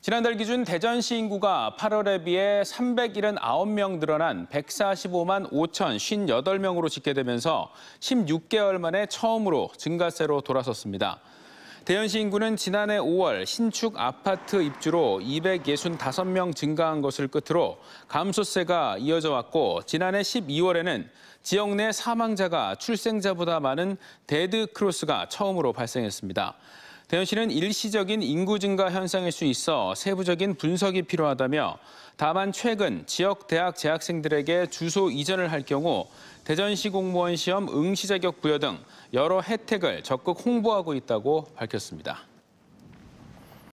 지난달 기준 대전시 인구가 8월에 비해 379명 늘어난 145만 5,058명으로 집계되면서 16개월 만에 처음으로 증가세로 돌아섰습니다. 대전시 인구는 지난해 5월 신축 아파트 입주로 265명 증가한 것을 끝으로 감소세가 이어져 왔고 지난해 12월에는 지역 내 사망자가 출생자보다 많은 데드 크로스가 처음으로 발생했습니다. 대현씨는 일시적인 인구 증가 현상일 수 있어 세부적인 분석이 필요하다며 다만 최근 지역 대학 재학생들에게 주소 이전을 할 경우 대전시 공무원 시험 응시 자격 부여 등 여러 혜택을 적극 홍보하고 있다고 밝혔습니다.